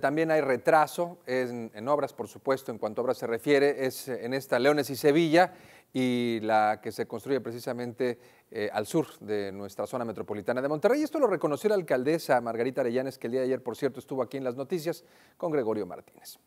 También hay retraso en, obras, por supuesto, en cuanto a obras se refiere, es eh, en esta Leones y Sevilla y la que se construye precisamente eh, al sur de nuestra zona metropolitana de Monterrey. Esto lo reconoció la alcaldesa Margarita Arellanes, que el día de ayer, por cierto, estuvo aquí en las noticias con Gregorio Martínez.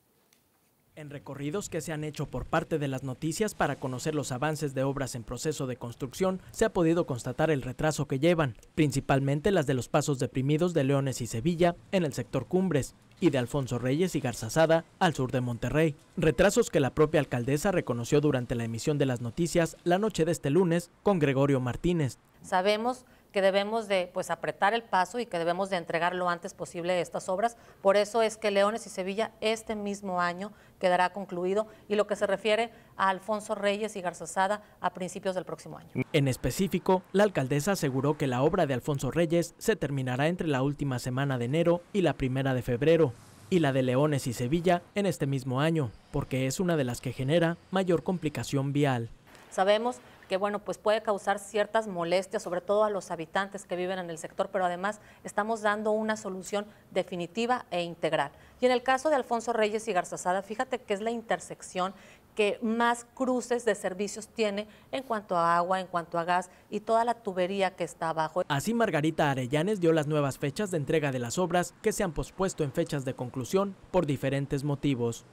En recorridos que se han hecho por parte de las noticias para conocer los avances de obras en proceso de construcción, se ha podido constatar el retraso que llevan, principalmente las de los pasos deprimidos de Leones y Sevilla en el sector Cumbres, y de Alfonso Reyes y Garzazada al sur de Monterrey. Retrasos que la propia alcaldesa reconoció durante la emisión de las noticias la noche de este lunes con Gregorio Martínez. Sabemos que debemos de pues, apretar el paso y que debemos de entregar lo antes posible estas obras. Por eso es que Leones y Sevilla este mismo año quedará concluido y lo que se refiere a Alfonso Reyes y Garzazada a principios del próximo año. En específico, la alcaldesa aseguró que la obra de Alfonso Reyes se terminará entre la última semana de enero y la primera de febrero y la de Leones y Sevilla en este mismo año, porque es una de las que genera mayor complicación vial. Sabemos que bueno, pues puede causar ciertas molestias, sobre todo a los habitantes que viven en el sector, pero además estamos dando una solución definitiva e integral. Y en el caso de Alfonso Reyes y Garzazada, fíjate que es la intersección que más cruces de servicios tiene en cuanto a agua, en cuanto a gas y toda la tubería que está abajo. Así Margarita Arellanes dio las nuevas fechas de entrega de las obras que se han pospuesto en fechas de conclusión por diferentes motivos.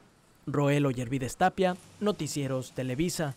Roel Yervides Tapia, Noticieros Televisa.